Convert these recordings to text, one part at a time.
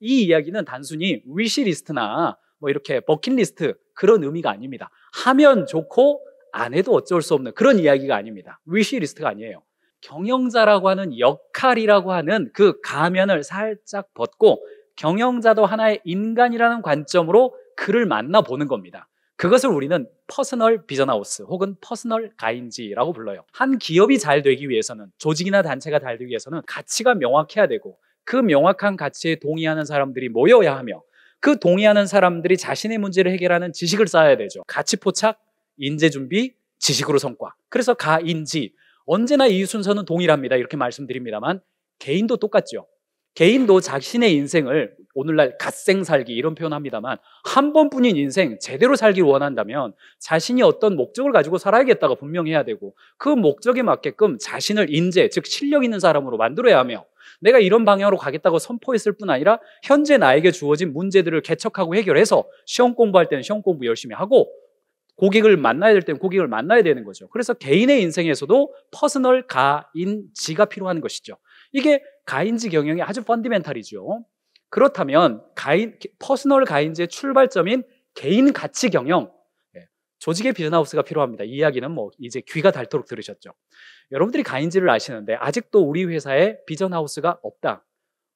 이 이야기는 단순히 위시리스트나 뭐 이렇게 버킷리스트 그런 의미가 아닙니다. 하면 좋고 안 해도 어쩔 수 없는 그런 이야기가 아닙니다. 위시리스트가 아니에요. 경영자라고 하는 역할이라고 하는 그 가면을 살짝 벗고 경영자도 하나의 인간이라는 관점으로 그를 만나보는 겁니다. 그것을 우리는 퍼스널 비전하우스 혹은 퍼스널 가인지라고 불러요. 한 기업이 잘 되기 위해서는 조직이나 단체가 잘 되기 위해서는 가치가 명확해야 되고 그 명확한 가치에 동의하는 사람들이 모여야 하며 그 동의하는 사람들이 자신의 문제를 해결하는 지식을 쌓아야 되죠. 가치 포착, 인재 준비, 지식으로 성과. 그래서 가인지 언제나 이 순서는 동일합니다. 이렇게 말씀드립니다만 개인도 똑같죠. 개인도 자신의 인생을 오늘날 갓생 살기 이런 표현합니다만 한 번뿐인 인생 제대로 살기 원한다면 자신이 어떤 목적을 가지고 살아야겠다가 분명해야 되고 그 목적에 맞게끔 자신을 인재 즉 실력 있는 사람으로 만들어야 하며 내가 이런 방향으로 가겠다고 선포했을 뿐 아니라 현재 나에게 주어진 문제들을 개척하고 해결해서 시험 공부할 때는 시험 공부 열심히 하고 고객을 만나야 될 때는 고객을 만나야 되는 거죠. 그래서 개인의 인생에서도 퍼스널 가인지가 필요한 것이죠. 이게 가인지 경영이 아주 펀디멘탈이죠. 그렇다면 가인, 퍼스널 가인지의 출발점인 개인 가치 경영, 조직의 비전하우스가 필요합니다. 이 이야기는 뭐 이제 귀가 닳도록 들으셨죠. 여러분들이 가인지를 아시는데 아직도 우리 회사에 비전하우스가 없다.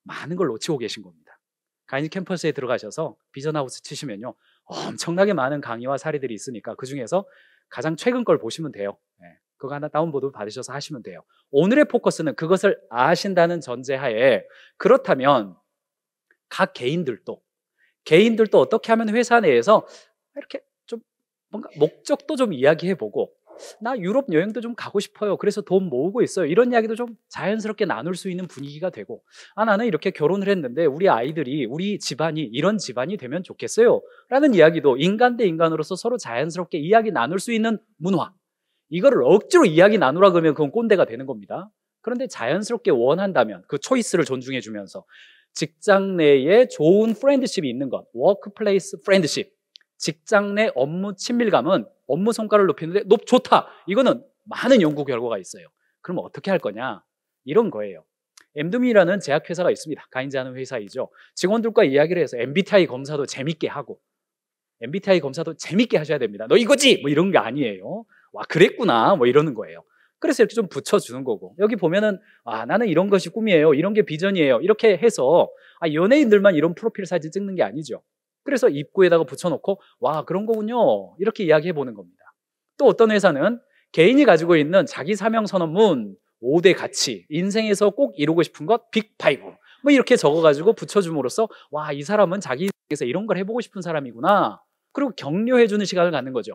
많은 걸 놓치고 계신 겁니다. 가인지 캠퍼스에 들어가셔서 비전하우스 치시면요. 엄청나게 많은 강의와 사례들이 있으니까 그 중에서 가장 최근 걸 보시면 돼요. 네. 그거 하나 다운보드 받으셔서 하시면 돼요. 오늘의 포커스는 그것을 아신다는 전제하에 그렇다면 각 개인들도 개인들도 어떻게 하면 회사 내에서 이렇게 뭔가 목적도 좀 이야기해보고 나 유럽 여행도 좀 가고 싶어요. 그래서 돈 모으고 있어요. 이런 이야기도 좀 자연스럽게 나눌 수 있는 분위기가 되고, 아, 나는 이렇게 결혼을 했는데 우리 아이들이, 우리 집안이 이런 집안이 되면 좋겠어요. 라는 이야기도 인간 대 인간으로서 서로 자연스럽게 이야기 나눌 수 있는 문화. 이거를 억지로 이야기 나누라 그러면 그건 꼰대가 되는 겁니다. 그런데 자연스럽게 원한다면 그 초이스를 존중해주면서 직장 내에 좋은 프렌드십이 있는 것, 워크플레이스 프렌드십. 직장 내 업무 친밀감은 업무 성과를 높이는데 높 좋다. 이거는 많은 연구 결과가 있어요. 그럼 어떻게 할 거냐? 이런 거예요. 엠두미라는 제약회사가 있습니다. 가인자는 회사이죠. 직원들과 이야기를 해서 MBTI 검사도 재밌게 하고 MBTI 검사도 재밌게 하셔야 됩니다. 너 이거지? 뭐 이런 게 아니에요. 와, 그랬구나. 뭐 이러는 거예요. 그래서 이렇게 좀 붙여주는 거고. 여기 보면은, 아, 나는 이런 것이 꿈이에요. 이런 게 비전이에요. 이렇게 해서, 아, 연예인들만 이런 프로필 사진 찍는 게 아니죠. 그래서 입구에다가 붙여놓고 와 그런 거군요 이렇게 이야기해 보는 겁니다. 또 어떤 회사는 개인이 가지고 있는 자기 사명 선언문 5대 가치, 인생에서 꼭 이루고 싶은 것빅파이브뭐 이렇게 적어가지고 붙여줌으로써 와이 사람은 자기 인생에서 이런 걸 해보고 싶은 사람이구나 그리고 격려해주는 시간을 갖는 거죠.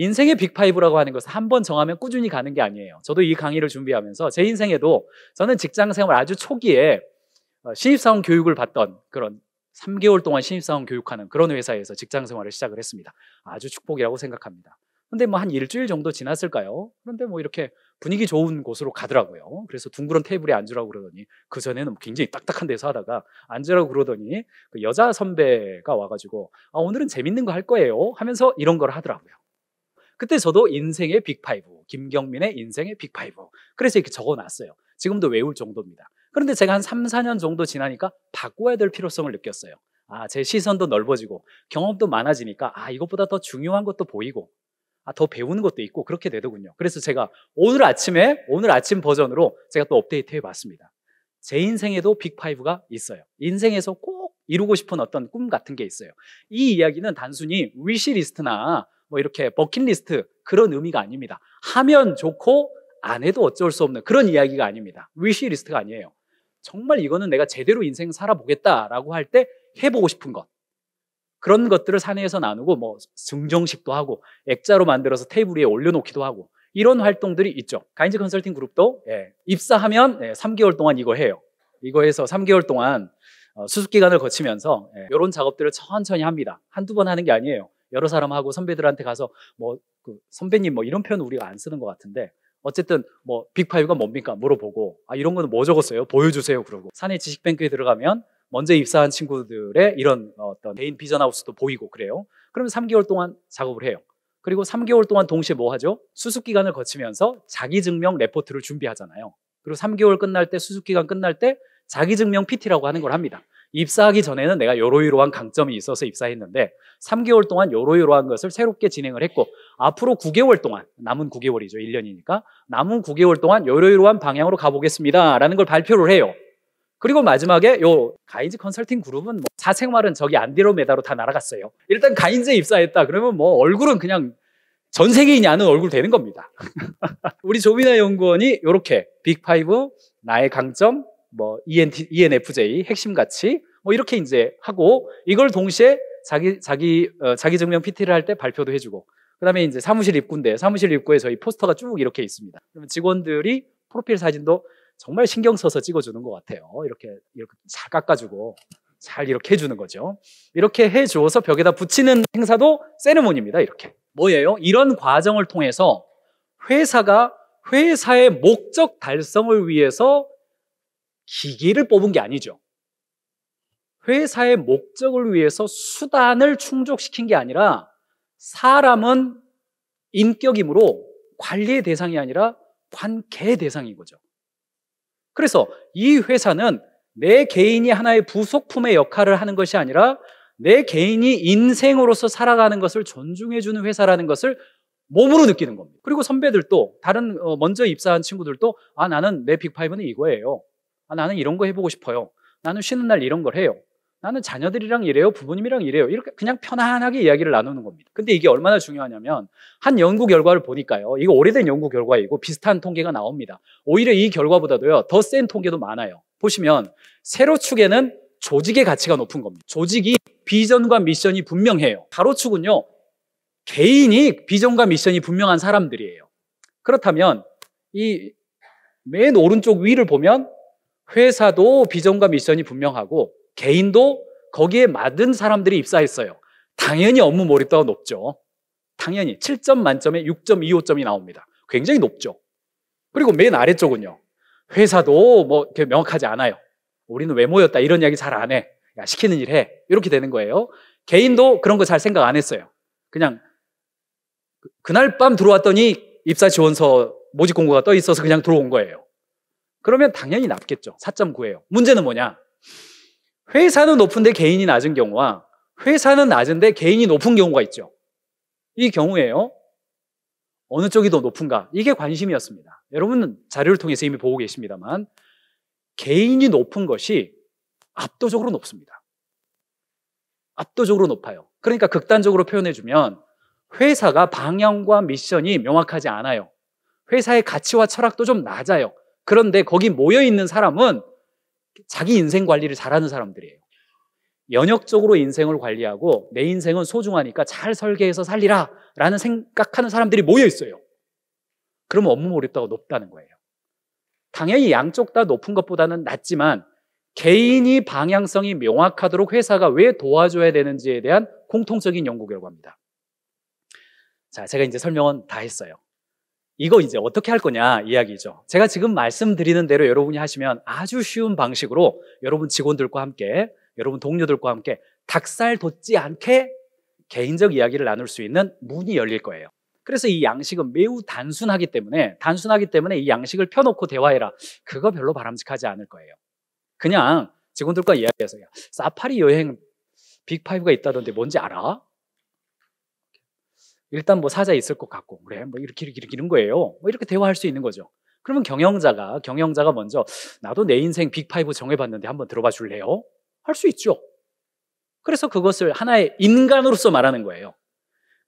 인생의 빅파이브라고 하는 것은 한 번 정하면 꾸준히 가는 게 아니에요. 저도 이 강의를 준비하면서 제 인생에도 저는 직장 생활 아주 초기에 어, 신입사원 교육을 받던 그런 3개월 동안 신입사원 교육하는 그런 회사에서 직장 생활을 시작을 했습니다. 아주 축복이라고 생각합니다. 근데 뭐 한 일주일 정도 지났을까요? 그런데 뭐 이렇게 분위기 좋은 곳으로 가더라고요. 그래서 둥그런 테이블에 앉으라고 그러더니 그전에는 뭐 굉장히 딱딱한 데서 하다가 앉으라고 그러더니 그 여자 선배가 와가지고 아, 오늘은 재밌는 거 할 거예요 하면서 이런 걸 하더라고요. 그때 저도 인생의 빅파이브, 김경민의 인생의 빅파이브. 그래서 이렇게 적어 놨어요. 지금도 외울 정도입니다. 그런데 제가 한 3, 4년 정도 지나니까 바꿔야 될 필요성을 느꼈어요. 아, 제 시선도 넓어지고 경험도 많아지니까 아, 이것보다 더 중요한 것도 보이고 아, 더 배우는 것도 있고 그렇게 되더군요. 그래서 제가 오늘 아침에 오늘 아침 버전으로 제가 또 업데이트 해 봤습니다. 제 인생에도 빅5가 있어요. 인생에서 꼭 이루고 싶은 어떤 꿈 같은 게 있어요. 이 이야기는 단순히 위시리스트나 뭐 이렇게 버킷리스트 그런 의미가 아닙니다. 하면 좋고 안 해도 어쩔 수 없는 그런 이야기가 아닙니다. 위시리스트가 아니에요. 정말 이거는 내가 제대로 인생 살아보겠다라고 할 때 해보고 싶은 것. 그런 것들을 사내에서 나누고 뭐 증정식도 하고 액자로 만들어서 테이블 위에 올려놓기도 하고 이런 활동들이 있죠. 가인즈 컨설팅 그룹도 예, 입사하면 예, 3개월 동안 이거 해요. 이거 해서 3개월 동안 어, 수습 기간을 거치면서 예, 이런 작업들을 천천히 합니다. 한두 번 하는 게 아니에요. 여러 사람하고 선배들한테 가서 뭐 그 선배님 뭐 이런 표현 우리가 안 쓰는 것 같은데 어쨌든 뭐 빅파이브가 뭡니까 물어보고 아 이런 거는 뭐 적었어요 보여주세요 그러고 사내 지식뱅크에 들어가면 먼저 입사한 친구들의 이런 어, 어떤 개인 비전하우스도 보이고 그래요 그러면 3개월 동안 작업을 해요 그리고 3개월 동안 동시에 뭐 하죠 수습 기간을 거치면서 자기 증명 레포트를 준비하잖아요 그리고 3개월 끝날 때 수습 기간 끝날 때 자기 증명 PT라고 하는 걸 합니다 입사하기 전에는 내가 요로요로한 강점이 있어서 입사했는데 3개월 동안 요로요로한 것을 새롭게 진행을 했고 앞으로 9개월 동안 남은 9개월이죠. 1년이니까 남은 9개월 동안 요로요로한 방향으로 가보겠습니다라는 걸 발표를 해요. 그리고 마지막에 요 가인즈 컨설팅 그룹은 뭐 사생활은 저기 안디로메다로 다 날아갔어요. 일단 가인즈에 입사했다 그러면 뭐 얼굴은 그냥 전 세계인이 아는 얼굴 되는 겁니다. 우리 조민아 연구원이 이렇게 빅5 나의 강점, 뭐 ENT, ENFJ 핵심 가치 뭐 이렇게 이제 하고 이걸 동시에 자기 자기 어, 자기 증명 PT를 할 때 발표도 해주고 그다음에 이제 사무실 입구인데 사무실 입구에 저희 포스터가 쭉 이렇게 있습니다. 그러면 직원들이 프로필 사진도 정말 신경 써서 찍어주는 것 같아요. 이렇게 이렇게 잘 깎아주고 잘 이렇게 해주는 거죠. 이렇게 해주어서 벽에다 붙이는 행사도 세레모니입니다. 이렇게 뭐예요? 이런 과정을 통해서 회사가 회사의 목적 달성을 위해서 기기를 뽑은 게 아니죠. 회사의 목적을 위해서 수단을 충족시킨 게 아니라 사람은 인격이므로 관리의 대상이 아니라 관계 대상인 거죠. 그래서 이 회사는 내 개인이 하나의 부속품의 역할을 하는 것이 아니라 내 개인이 인생으로서 살아가는 것을 존중해주는 회사라는 것을 몸으로 느끼는 겁니다. 그리고 선배들도 다른 어, 먼저 입사한 친구들도 아 나는 내 빅파이브는 이거예요. 아, 나는 이런 거 해보고 싶어요. 나는 쉬는 날 이런 걸 해요. 나는 자녀들이랑 이래요, 부모님이랑 이래요. 이렇게 그냥 편안하게 이야기를 나누는 겁니다. 근데 이게 얼마나 중요하냐면 한 연구 결과를 보니까요. 이거 오래된 연구 결과이고 비슷한 통계가 나옵니다. 오히려 이 결과보다도요, 더 센 통계도 많아요. 보시면 세로 축에는 조직의 가치가 높은 겁니다. 조직이 비전과 미션이 분명해요. 가로 축은요, 개인이 비전과 미션이 분명한 사람들이에요. 그렇다면 이 맨 오른쪽 위를 보면 회사도 비전과 미션이 분명하고 개인도 거기에 맞은 사람들이 입사했어요. 당연히 업무 몰입도가 높죠. 당연히 7점 만점에 6.25점이 점 나옵니다. 굉장히 높죠. 그리고 맨 아래쪽은요. 회사도 뭐 이렇게 명확하지 않아요. 우리는 외 모였다 이런 이야기 잘 안 해. 야, 시키는 일 해. 이렇게 되는 거예요. 개인도 그런 거 잘 생각 안 했어요. 그냥 그, 그날 밤 들어왔더니 입사 지원서 모집 공고가 떠 있어서 그냥 들어온 거예요. 그러면 당연히 낮겠죠. 4.9예요. 문제는 뭐냐? 회사는 높은데 개인이 낮은 경우와 회사는 낮은데 개인이 높은 경우가 있죠. 이 경우에요. 어느 쪽이 더 높은가? 이게 관심이었습니다. 여러분은 자료를 통해서 이미 보고 계십니다만 개인이 높은 것이 압도적으로 높습니다. 압도적으로 높아요. 그러니까 극단적으로 표현해주면 회사가 방향과 미션이 명확하지 않아요. 회사의 가치와 철학도 좀 낮아요. 그런데 거기 모여 있는 사람은 자기 인생 관리를 잘하는 사람들이에요. 연역적으로 인생을 관리하고 내 인생은 소중하니까 잘 설계해서 살리라 라는 생각하는 사람들이 모여 있어요. 그러면 업무 몰입도가 높다는 거예요. 당연히 양쪽 다 높은 것보다는 낮지만 개인이 방향성이 명확하도록 회사가 왜 도와줘야 되는지에 대한 공통적인 연구 결과입니다. 자, 제가 이제 설명은 다 했어요. 이거 이제 어떻게 할 거냐 이야기죠. 제가 지금 말씀드리는 대로 여러분이 하시면 아주 쉬운 방식으로 여러분 직원들과 함께, 여러분 동료들과 함께 닭살 돋지 않게 개인적 이야기를 나눌 수 있는 문이 열릴 거예요. 그래서 이 양식은 매우 단순하기 때문에, 단순하기 때문에 이 양식을 펴놓고 대화해라. 그거 별로 바람직하지 않을 거예요. 그냥 직원들과 이야기해서, 사파리 여행 빅파이브가 있다던데 뭔지 알아? 일단 뭐 사자 있을 것 같고 그래 뭐 이렇게 이렇게 이렇게 이런 거예요. 뭐 이렇게 대화할 수 있는 거죠. 그러면 경영자가 경영자가 먼저 나도 내 인생 빅파이브 정해봤는데 한번 들어봐 줄래요? 할 수 있죠. 그래서 그것을 하나의 인간으로서 말하는 거예요.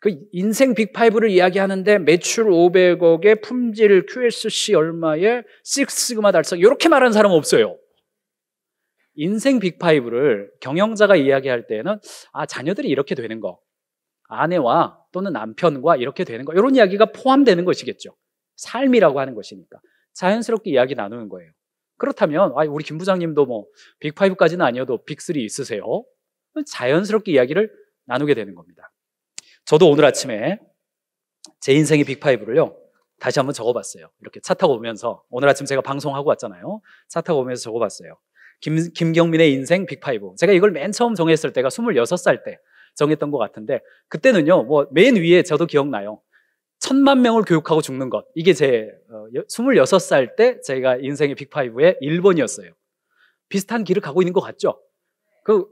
그 인생 빅파이브를 이야기하는데 매출 500억에 품질 QSC 얼마에 식스그마 달성 이렇게 말하는 사람 없어요. 인생 빅파이브를 경영자가 이야기할 때는 아 자녀들이 이렇게 되는 거 아내와 또는 남편과 이렇게 되는 거 이런 이야기가 포함되는 것이겠죠. 삶이라고 하는 것이니까 자연스럽게 이야기 나누는 거예요. 그렇다면 아, 우리 김 부장님도 뭐 빅5까지는 아니어도 빅3 있으세요? 자연스럽게 이야기를 나누게 되는 겁니다. 저도 오늘 아침에 제 인생의 빅5를요. 다시 한번 적어봤어요. 이렇게 차 타고 오면서 오늘 아침 제가 방송하고 왔잖아요. 차 타고 오면서 적어봤어요. 김, 김경민의 인생 빅5. 제가 이걸 맨 처음 정했을 때가 26살 때 정했던 것 같은데 그때는요 뭐 맨 위에 저도 기억나요 천만 명을 교육하고 죽는 것 이게 제 26살 어, 때 제가 인생의 빅파이브의 1번이었어요 비슷한 길을 가고 있는 것 같죠 그,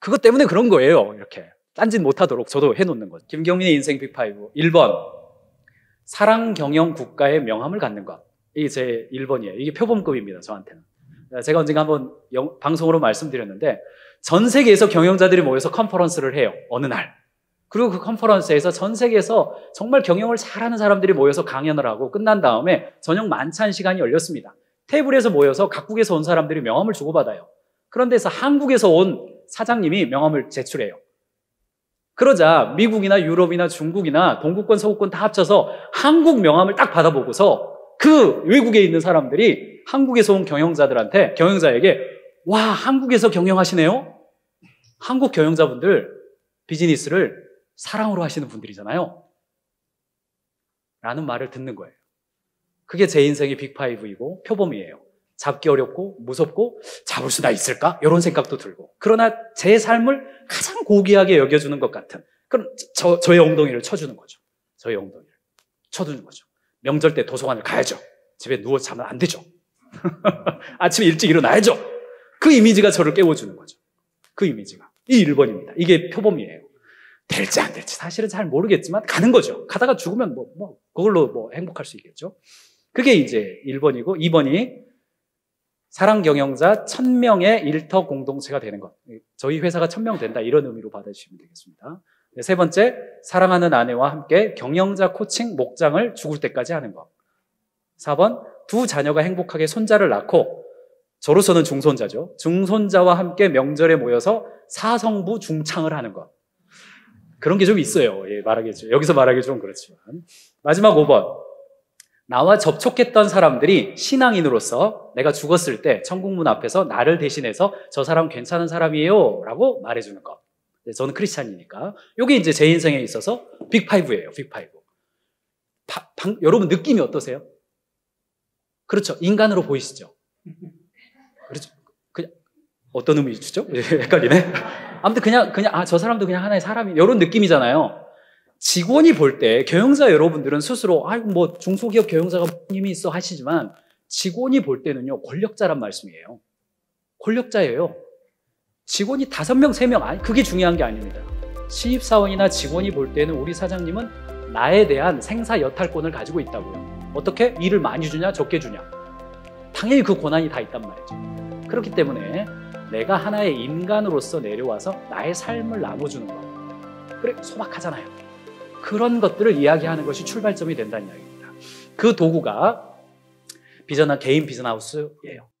그것 때문에 그런 거예요 이렇게 딴 짓 못하도록 저도 해놓는 것 김경민의 인생 빅파이브 1번 사랑 경영 국가의 명함을 갖는 것 이게 제 1번이에요 이게 표범급입니다 저한테는 네, 제가 언젠가 한번 영, 방송으로 말씀드렸는데 전 세계에서 경영자들이 모여서 컨퍼런스를 해요. 어느 날. 그리고 그 컨퍼런스에서 전 세계에서 정말 경영을 잘하는 사람들이 모여서 강연을 하고 끝난 다음에 저녁 만찬 시간이 열렸습니다. 테이블에서 모여서 각국에서 온 사람들이 명함을 주고받아요. 그런데서 한국에서 온 사장님이 명함을 제출해요. 그러자 미국이나 유럽이나 중국이나 동국권 서구권 다 합쳐서 한국 명함을 딱 받아보고서 그 외국에 있는 사람들이 한국에서 온 경영자들한테 경영자에게 와 한국에서 경영하시네요. 한국 경영자분들 비즈니스를 사랑으로 하시는 분들이잖아요. 라는 말을 듣는 거예요. 그게 제 인생의 빅파이브이고 표범이에요. 잡기 어렵고 무섭고 잡을 수나 있을까? 이런 생각도 들고. 그러나 제 삶을 가장 고귀하게 여겨주는 것 같은 그런 저, 저의 엉덩이를 쳐주는 거죠. 저의 엉덩이를 쳐주는 거죠. 명절 때 도서관을 가야죠. 집에 누워 자면 안 되죠. 아침에 일찍 일어나야죠. 그 이미지가 저를 깨워주는 거죠. 그 이미지가. 이 1번입니다. 이게 표범이에요. 될지 안 될지 사실은 잘 모르겠지만 가는 거죠. 가다가 죽으면 뭐, 뭐, 그걸로 뭐 행복할 수 있겠죠. 그게 이제 1번이고 2번이 사랑 경영자 1000명의 일터 공동체가 되는 것. 저희 회사가 1000명 된다. 이런 의미로 받아주시면 되겠습니다. 네, 세 번째, 사랑하는 아내와 함께 경영자 코칭 목장을 죽을 때까지 하는 것. 4번, 두 자녀가 행복하게 손자를 낳고 저로서는 중손자죠. 중손자와 함께 명절에 모여서 사성부 중창을 하는 것. 그런 게 좀 있어요. 예, 말하기 죠 여기서 말하기 좀 그렇지만. 마지막 5번. 나와 접촉했던 사람들이 신앙인으로서 내가 죽었을 때 천국문 앞에서 나를 대신해서 저 사람 괜찮은 사람이에요. 라고 말해주는 것. 네, 저는 크리스찬이니까. 이게 이제 제 인생에 있어서 빅파이브예요. 빅파이브. 바, 방, 여러분 느낌이 어떠세요? 그렇죠. 인간으로 보이시죠. 그렇죠. 그냥 어떤 의미 죠 헷갈리네. 아무튼 그냥 그냥 아저 사람도 그냥 하나의 사람이 이런 느낌이잖아요. 직원이 볼때 경영자 여러분들은 스스로 아뭐 중소기업 경영자가 힘이 있어 하시지만 직원이 볼 때는요 권력자란 말씀이에요. 권력자예요. 직원이 다섯 명, 세 명, 아니, 그게 중요한 게 아닙니다. 신입사원이나 직원이 볼 때는 우리 사장님은 나에 대한 생사 여탈권을 가지고 있다고요. 어떻게 일을 많이 주냐 적게 주냐 당연히 그권한이다 있단 말이죠. 그렇기 때문에 내가 하나의 인간으로서 내려와서 나의 삶을 나눠주는 것. 그래, 소박하잖아요. 그런 것들을 이야기하는 것이 출발점이 된다는 이야기입니다. 그 도구가 비전한 개인 비전하우스예요.